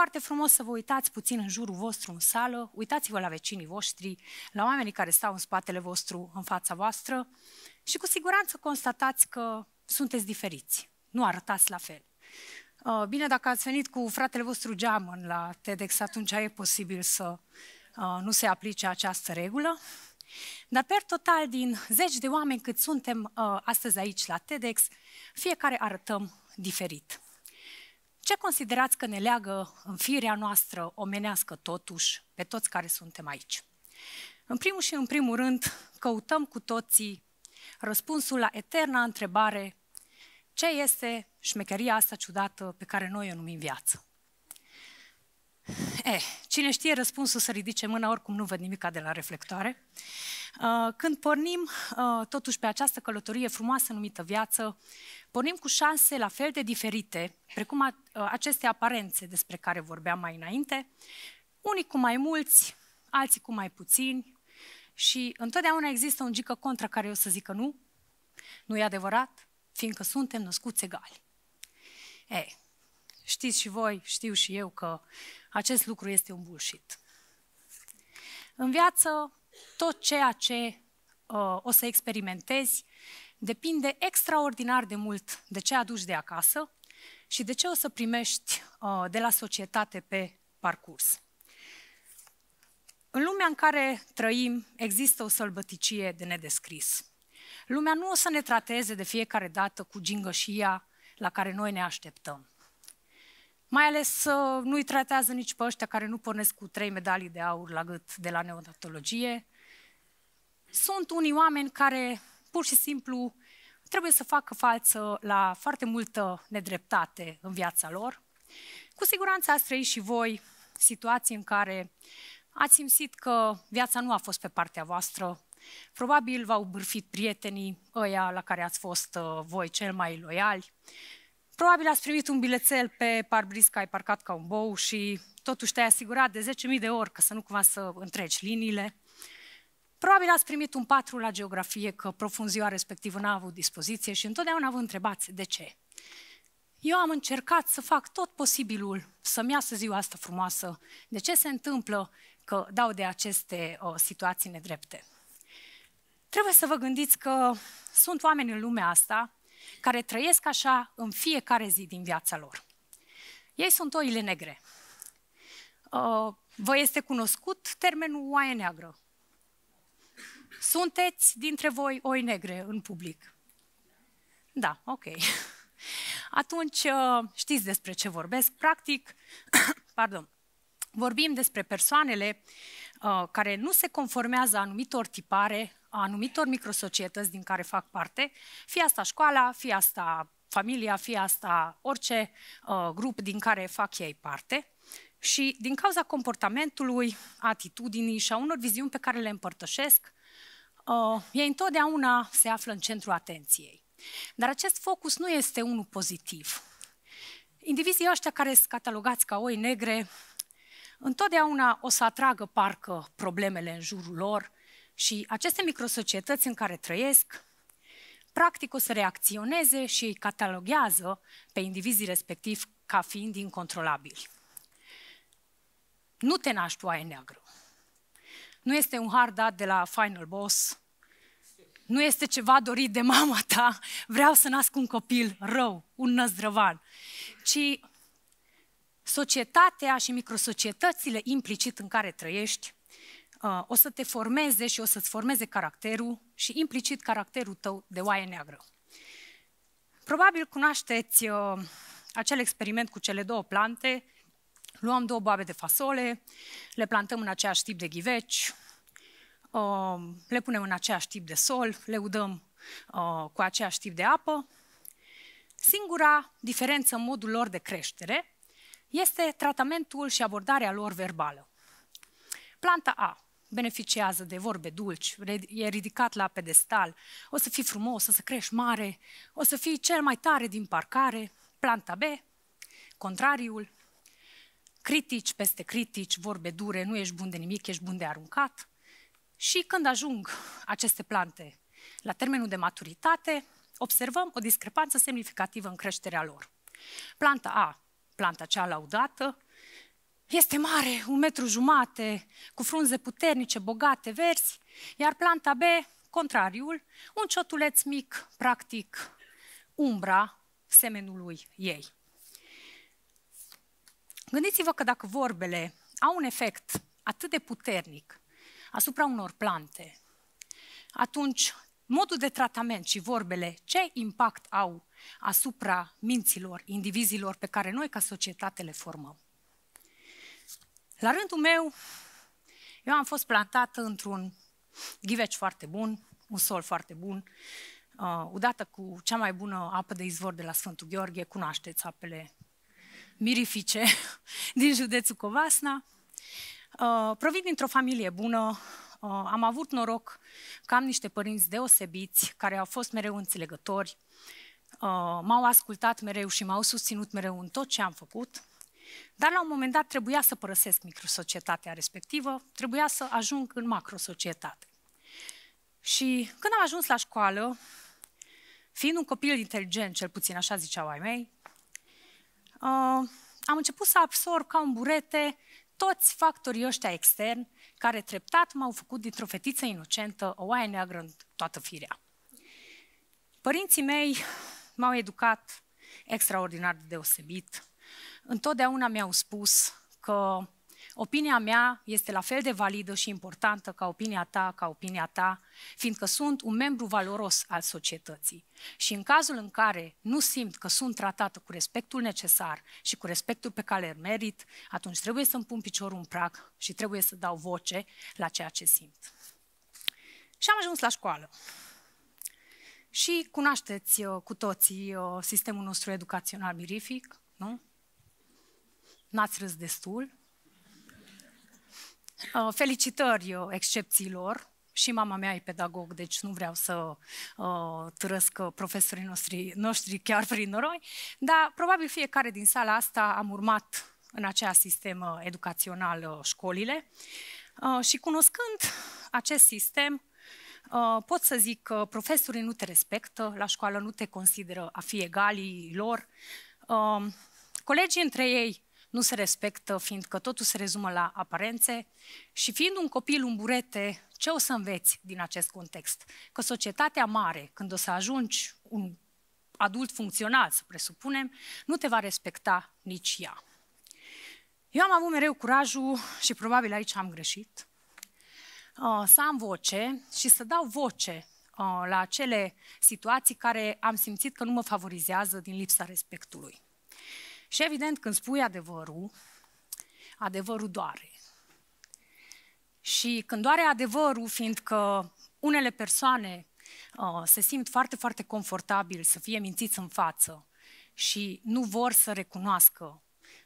foarte frumos să vă uitați puțin în jurul vostru în sală, uitați-vă la vecinii voștri, la oamenii care stau în spatele vostru, în fața voastră și cu siguranță constatați că sunteți diferiți, nu arătați la fel. Uh, bine, dacă ați venit cu fratele vostru geamăn la TEDx, atunci e posibil să uh, nu se aplice această regulă. Dar, per total, din zeci de oameni cât suntem uh, astăzi aici la TEDx, fiecare arătăm diferit. Ce considerați că ne leagă în firea noastră omenească totuși pe toți care suntem aici? În primul și în primul rând, căutăm cu toții răspunsul la eterna întrebare ce este șmecheria asta ciudată pe care noi o numim viață. Eh, cine știe răspunsul să ridice mâna, oricum nu văd nimica de la reflectoare. Uh, când pornim uh, totuși pe această călătorie frumoasă numită viață, pornim cu șanse la fel de diferite, precum uh, aceste aparențe despre care vorbeam mai înainte, unii cu mai mulți, alții cu mai puțini și întotdeauna există un gică contra care o să zică nu, nu e adevărat, fiindcă suntem născuți egali. Ei, eh, știți și voi, știu și eu că acest lucru este un bullshit. În viață, tot ceea ce uh, o să experimentezi depinde extraordinar de mult de ce aduci de acasă și de ce o să primești uh, de la societate pe parcurs. În lumea în care trăim, există o sălbăticie de nedescris. Lumea nu o să ne trateze de fiecare dată cu gingășia la care noi ne așteptăm. Mai ales uh, nu-i tratează nici pe ăștia care nu pornesc cu trei medalii de aur la gât de la neonatologie. Sunt unii oameni care pur și simplu trebuie să facă față la foarte multă nedreptate în viața lor. Cu siguranță ați trăit și voi situații în care ați simțit că viața nu a fost pe partea voastră, Probabil v-au bârfit prietenii ăia la care ați fost uh, voi cel mai loiali, Probabil ați primit un bilețel pe parbriz că ai parcat ca un bou și totuși te-ai asigurat de 10.000 de ori că să nu cumva să întregi liniile. Probabil ați primit un patru la geografie că profunzioa respectivă n-a avut dispoziție și întotdeauna vă întrebați de ce. Eu am încercat să fac tot posibilul să-mi iasă ziua asta frumoasă. De ce se întâmplă că dau de aceste uh, situații nedrepte? Trebuie să vă gândiți că sunt oameni în lumea asta care trăiesc așa în fiecare zi din viața lor. Ei sunt oile negre. Uh, vă este cunoscut termenul oaie neagră. Sunteți dintre voi oi negre în public? Da, ok. Atunci uh, știți despre ce vorbesc. Practic, pardon, vorbim despre persoanele uh, care nu se conformează anumitor tipare a anumitor microsocietăți din care fac parte, fie asta școala, fie asta familia, fie asta orice uh, grup din care fac ei parte. Și din cauza comportamentului, atitudinii și a unor viziuni pe care le împărtășesc, uh, ei întotdeauna se află în centrul atenției. Dar acest focus nu este unul pozitiv. Indivizii ăștia care sunt catalogați ca oi negre, întotdeauna o să atragă parcă problemele în jurul lor, și aceste microsocietăți în care trăiesc, practic o să reacționeze și îi cataloghează pe indivizii respectiv ca fiind incontrolabili. Nu te naști oaie neagră. Nu este un har dat de la Final Boss. Nu este ceva dorit de mama ta. Vreau să nasc un copil rău, un năzdrăvan. Ci societatea și microsocietățile implicit în care trăiești Uh, o să te formeze și o să-ți formeze caracterul și implicit caracterul tău de oaie neagră. Probabil cunoașteți uh, acel experiment cu cele două plante. Luăm două boabe de fasole, le plantăm în aceeași tip de ghiveci, uh, le punem în aceeași tip de sol, le udăm uh, cu aceeași tip de apă. Singura diferență în modul lor de creștere este tratamentul și abordarea lor verbală. Planta A beneficiază de vorbe dulci, e ridicat la pedestal, o să fii frumos, o să crești mare, o să fii cel mai tare din parcare, planta B, contrariul, critici peste critici, vorbe dure, nu ești bun de nimic, ești bun de aruncat. Și când ajung aceste plante la termenul de maturitate, observăm o discrepanță semnificativă în creșterea lor. Planta A, planta cea laudată, este mare, un metru jumate, cu frunze puternice, bogate, verzi, iar planta B, contrariul, un ciotuleț mic, practic umbra semenului ei. Gândiți-vă că dacă vorbele au un efect atât de puternic asupra unor plante, atunci modul de tratament și vorbele, ce impact au asupra minților, indivizilor pe care noi ca societate le formăm? La rândul meu, eu am fost plantată într-un ghiveci foarte bun, un sol foarte bun, uh, odată cu cea mai bună apă de izvor de la Sfântul Gheorghe, cunoașteți apele mirifice din județul Covasna. Uh, provin dintr-o familie bună, uh, am avut noroc că am niște părinți deosebiți care au fost mereu înțelegători, uh, m-au ascultat mereu și m-au susținut mereu în tot ce am făcut. Dar la un moment dat trebuia să părăsesc microsocietatea respectivă, trebuia să ajung în macrosocietate. Și când am ajuns la școală, fiind un copil inteligent, cel puțin așa ziceau ai mei, uh, am început să absorb ca un burete toți factorii ăștia externi care treptat m-au făcut dintr-o fetiță inocentă o oaie neagră în toată firea. Părinții mei m-au educat extraordinar de deosebit, întotdeauna mi-au spus că opinia mea este la fel de validă și importantă ca opinia ta, ca opinia ta, fiindcă sunt un membru valoros al societății. Și în cazul în care nu simt că sunt tratată cu respectul necesar și cu respectul pe care îl merit, atunci trebuie să-mi pun piciorul în prag și trebuie să dau voce la ceea ce simt. Și am ajuns la școală. Și cunoașteți uh, cu toții uh, sistemul nostru educațional mirific, nu? N-ați râs destul. Uh, felicitări uh, excepțiilor. Și mama mea e pedagog, deci nu vreau să uh, trăsc uh, profesorii noștri, noștri chiar prin noroi, dar probabil fiecare din sala asta am urmat în acea sistem educațional școlile uh, și cunoscând acest sistem, uh, pot să zic că profesorii nu te respectă, la școală nu te consideră a fi egalii lor, uh, colegii între ei nu se respectă, fiindcă totul se rezumă la aparențe și fiind un copil un burete, ce o să înveți din acest context? Că societatea mare, când o să ajungi un adult funcțional, să presupunem, nu te va respecta nici ea. Eu am avut mereu curajul și probabil aici am greșit, uh, să am voce și să dau voce uh, la acele situații care am simțit că nu mă favorizează din lipsa respectului. Și evident, când spui adevărul, adevărul doare. Și când doare adevărul, fiindcă unele persoane uh, se simt foarte, foarte confortabil să fie mințiți în față și nu vor să recunoască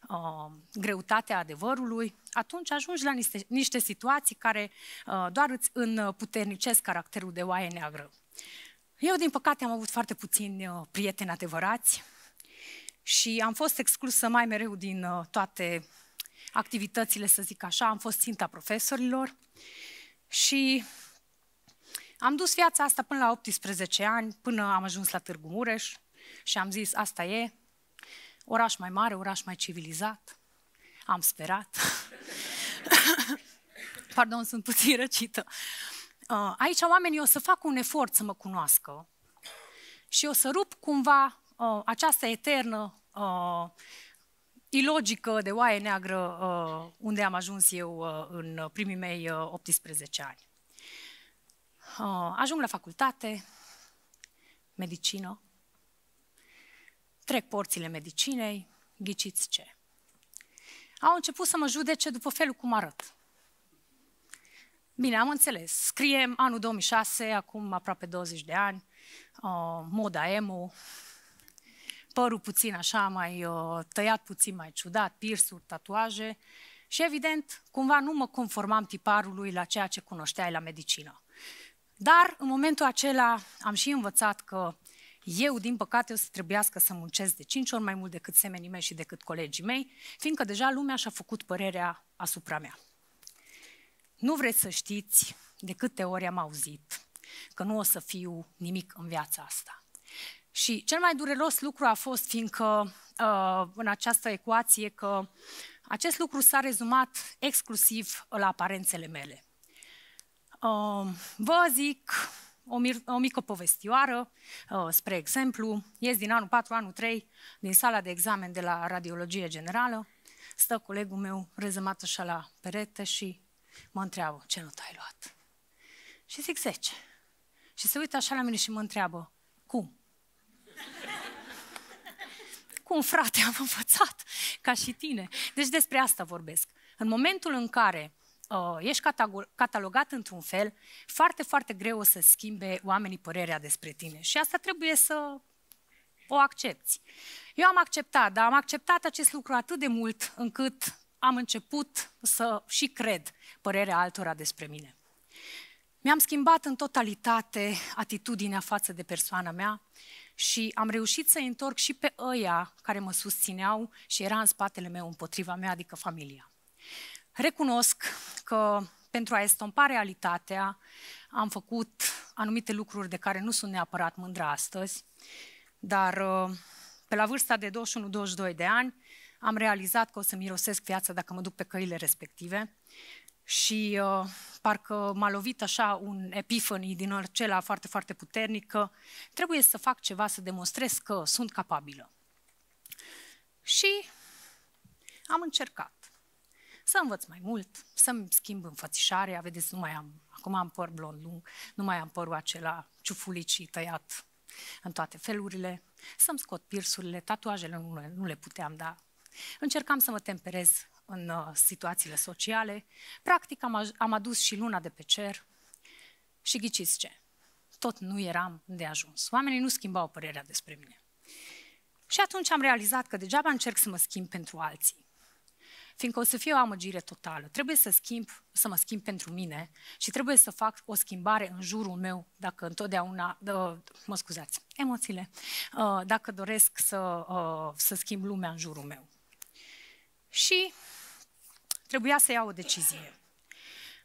uh, greutatea adevărului, atunci ajungi la niște, niște situații care uh, doar îți înputernicesc caracterul de oaie neagră. Eu, din păcate, am avut foarte puțini uh, prieteni adevărați, și am fost exclusă mai mereu din uh, toate activitățile, să zic așa, am fost ținta profesorilor și am dus viața asta până la 18 ani, până am ajuns la Târgu Mureș și am zis, asta e, oraș mai mare, oraș mai civilizat, am sperat. Pardon, sunt puțin răcită. Uh, aici oamenii o să fac un efort să mă cunoască și o să rup cumva uh, această eternă uh, ilogică de oaie neagră uh, unde am ajuns eu uh, în primii mei uh, 18 ani. Uh, ajung la facultate, medicină, trec porțile medicinei, ghiciți ce. Au început să mă judece după felul cum arăt. Bine, am înțeles. Scriem anul 2006, acum aproape 20 de ani, uh, moda emo, părul puțin așa mai uh, tăiat puțin mai ciudat, pirsuri, tatuaje și evident cumva nu mă conformam tiparului la ceea ce cunoșteai la medicină. Dar în momentul acela am și învățat că eu, din păcate, o să trebuiască să muncesc de 5 ori mai mult decât semenii mei și decât colegii mei, fiindcă deja lumea și-a făcut părerea asupra mea. Nu vreți să știți de câte ori am auzit că nu o să fiu nimic în viața asta. Și cel mai dureros lucru a fost, fiindcă uh, în această ecuație, că acest lucru s-a rezumat exclusiv la aparențele mele. Uh, vă zic o, o mică povestioară, uh, spre exemplu, ies din anul 4, anul 3, din sala de examen de la radiologie generală, stă colegul meu rezumat așa la perete și mă întreabă, ce nu ai luat? Și zic 10. Și se uită așa la mine și mă întreabă, cum? Cum, frate, am învățat ca și tine. Deci despre asta vorbesc. În momentul în care uh, ești catalogat într-un fel, foarte, foarte greu o să schimbe oamenii părerea despre tine. Și asta trebuie să o accepti. Eu am acceptat, dar am acceptat acest lucru atât de mult încât am început să și cred părerea altora despre mine. Mi-am schimbat în totalitate atitudinea față de persoana mea, și am reușit să întorc și pe ăia care mă susțineau și era în spatele meu împotriva mea, adică familia. Recunosc că pentru a estompa realitatea am făcut anumite lucruri de care nu sunt neapărat mândră astăzi, dar uh, pe la vârsta de 21-22 de ani am realizat că o să mirosesc viața dacă mă duc pe căile respective și uh, parcă m-a lovit așa un epifani din acela foarte, foarte puternic că trebuie să fac ceva, să demonstrez că sunt capabilă. Și am încercat să învăț mai mult, să-mi schimb înfățișarea, vedeți, nu mai am, acum am păr blond lung, nu mai am părul acela și tăiat în toate felurile, să-mi scot pirsurile, tatuajele nu le, nu le puteam da. Încercam să mă temperez în uh, situațiile sociale. Practic am, am adus și luna de pe cer și ghiciți ce? Tot nu eram de ajuns. Oamenii nu schimbau părerea despre mine. Și atunci am realizat că degeaba încerc să mă schimb pentru alții. Fiindcă o să fie o amăgire totală. Trebuie să schimb, să mă schimb pentru mine și trebuie să fac o schimbare în jurul meu, dacă întotdeauna, dă, mă scuzați, emoțiile, uh, dacă doresc să, uh, să schimb lumea în jurul meu. Și Trebuia să iau o decizie.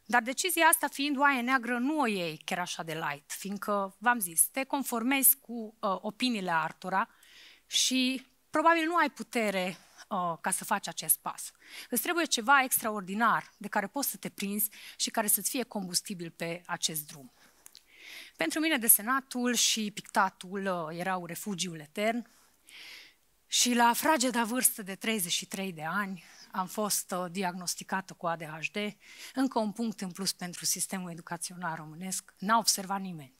Dar decizia asta fiind oaie neagră nu o iei chiar așa de light, fiindcă, v-am zis, te conformezi cu uh, opiniile Artura și probabil nu ai putere uh, ca să faci acest pas. Îți trebuie ceva extraordinar de care poți să te prinzi și care să-ți fie combustibil pe acest drum. Pentru mine desenatul și pictatul uh, erau refugiul etern și la frageda vârstă de 33 de ani am fost uh, diagnosticată cu ADHD, încă un punct în plus pentru sistemul educațional românesc, n-a observat nimeni.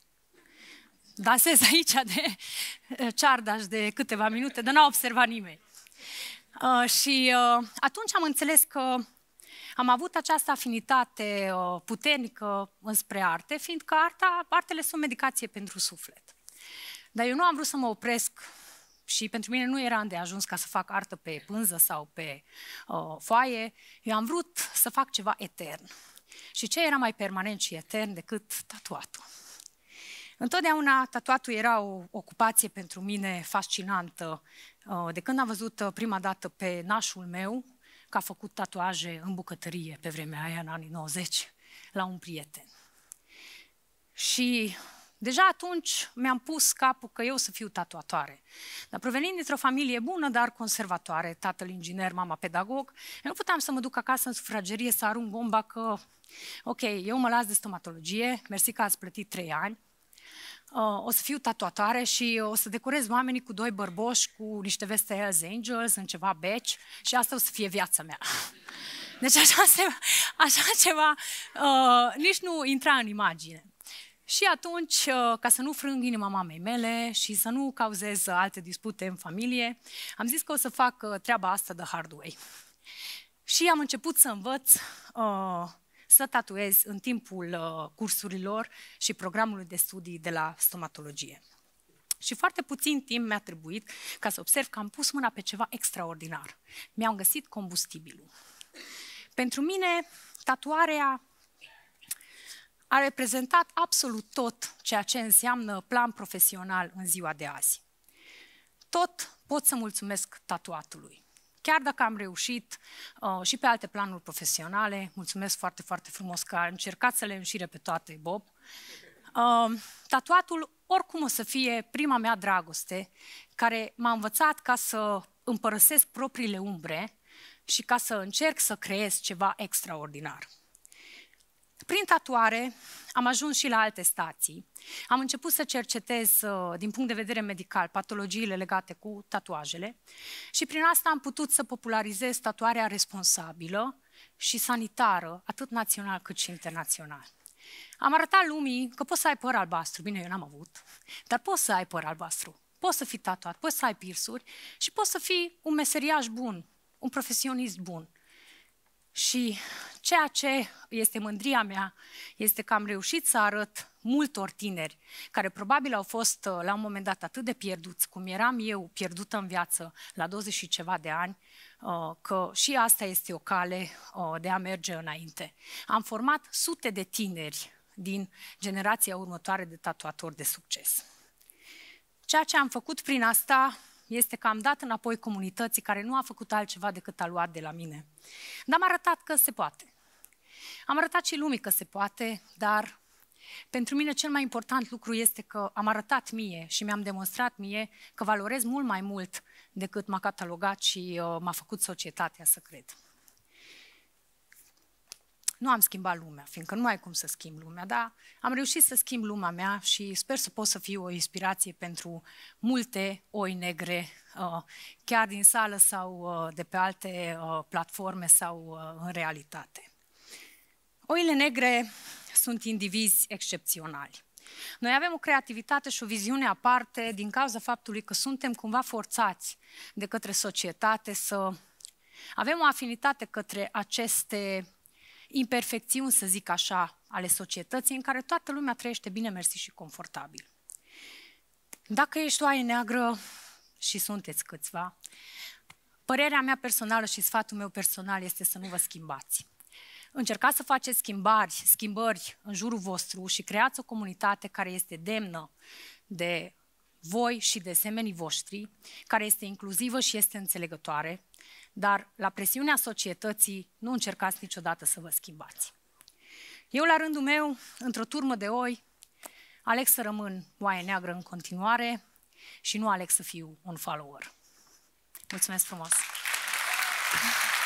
Dansez aici de uh, ceardaș de câteva minute, dar n-a observat nimeni. Uh, și uh, atunci am înțeles că am avut această afinitate uh, puternică înspre arte, fiindcă arta, artele sunt medicație pentru suflet. Dar eu nu am vrut să mă opresc și pentru mine nu era ajuns ca să fac artă pe pânză sau pe uh, foaie. Eu am vrut să fac ceva etern. Și ce era mai permanent și etern decât tatuatul? Întotdeauna tatuatul era o ocupație pentru mine fascinantă. De când am văzut uh, prima dată pe nașul meu, că a făcut tatuaje în bucătărie pe vremea aia, în anii 90, la un prieten. Și Deja atunci mi-am pus capul că eu să fiu tatuatoare. Dar provenind dintr-o familie bună, dar conservatoare, tatăl inginer, mama pedagog, eu nu puteam să mă duc acasă în sufragerie să arunc bomba că, ok, eu mă las de stomatologie, mersi că ați plătit trei ani, uh, o să fiu tatuatoare și o să decorez oamenii cu doi bărboși, cu niște veste Hells Angels, în ceva beci și asta o să fie viața mea. Deci așa, se, așa ceva uh, nici nu intra în imagine. Și atunci, uh, ca să nu frâng inima mamei mele și să nu cauzez uh, alte dispute în familie, am zis că o să fac uh, treaba asta de hard way. Și am început să învăț uh, să tatuez în timpul uh, cursurilor și programului de studii de la stomatologie. Și foarte puțin timp mi-a trebuit ca să observ că am pus mâna pe ceva extraordinar. Mi-am găsit combustibilul. Pentru mine, tatuarea a reprezentat absolut tot ceea ce înseamnă plan profesional în ziua de azi. Tot pot să mulțumesc tatuatului. Chiar dacă am reușit uh, și pe alte planuri profesionale, mulțumesc foarte, foarte frumos că a încercat să le înșire pe toate, Bob. Uh, tatuatul oricum o să fie prima mea dragoste, care m-a învățat ca să împărăsesc propriile umbre și ca să încerc să creez ceva extraordinar. Prin tatuare am ajuns și la alte stații. Am început să cercetez uh, din punct de vedere medical patologiile legate cu tatuajele și prin asta am putut să popularizez tatuarea responsabilă și sanitară, atât național cât și internațional. Am arătat lumii că poți să ai păr albastru, bine, eu n-am avut, dar poți să ai păr albastru, poți să fii tatuat, poți să ai pirsuri și poți să fii un meseriaș bun, un profesionist bun. Și ceea ce este mândria mea este că am reușit să arăt multor tineri care probabil au fost uh, la un moment dat atât de pierduți, cum eram eu pierdută în viață la 20 și ceva de ani, uh, că și asta este o cale uh, de a merge înainte. Am format sute de tineri din generația următoare de tatuatori de succes. Ceea ce am făcut prin asta este că am dat înapoi comunității care nu a făcut altceva decât a luat de la mine. Dar am arătat că se poate. Am arătat și lumii că se poate, dar pentru mine cel mai important lucru este că am arătat mie și mi-am demonstrat mie că valorez mult mai mult decât m-a catalogat și uh, m-a făcut societatea să cred. Nu am schimbat lumea, fiindcă nu mai ai cum să schimb lumea, dar am reușit să schimb lumea mea și sper să pot să fiu o inspirație pentru multe oi negre, uh, chiar din sală sau uh, de pe alte uh, platforme sau în realitate. Oile negre sunt indivizi excepționali. Noi avem o creativitate și o viziune aparte din cauza faptului că suntem cumva forțați de către societate să avem o afinitate către aceste imperfecțiuni, să zic așa, ale societății în care toată lumea trăiește bine, mersi și confortabil. Dacă ești oaie neagră și sunteți câțiva, părerea mea personală și sfatul meu personal este să nu vă schimbați. Încercați să faceți schimbări, schimbări în jurul vostru și creați o comunitate care este demnă de voi și de semenii voștri, care este inclusivă și este înțelegătoare, dar la presiunea societății nu încercați niciodată să vă schimbați. Eu, la rândul meu, într-o turmă de oi, aleg să rămân oaie neagră în continuare și nu aleg să fiu un follower. Mulțumesc frumos! Thank you.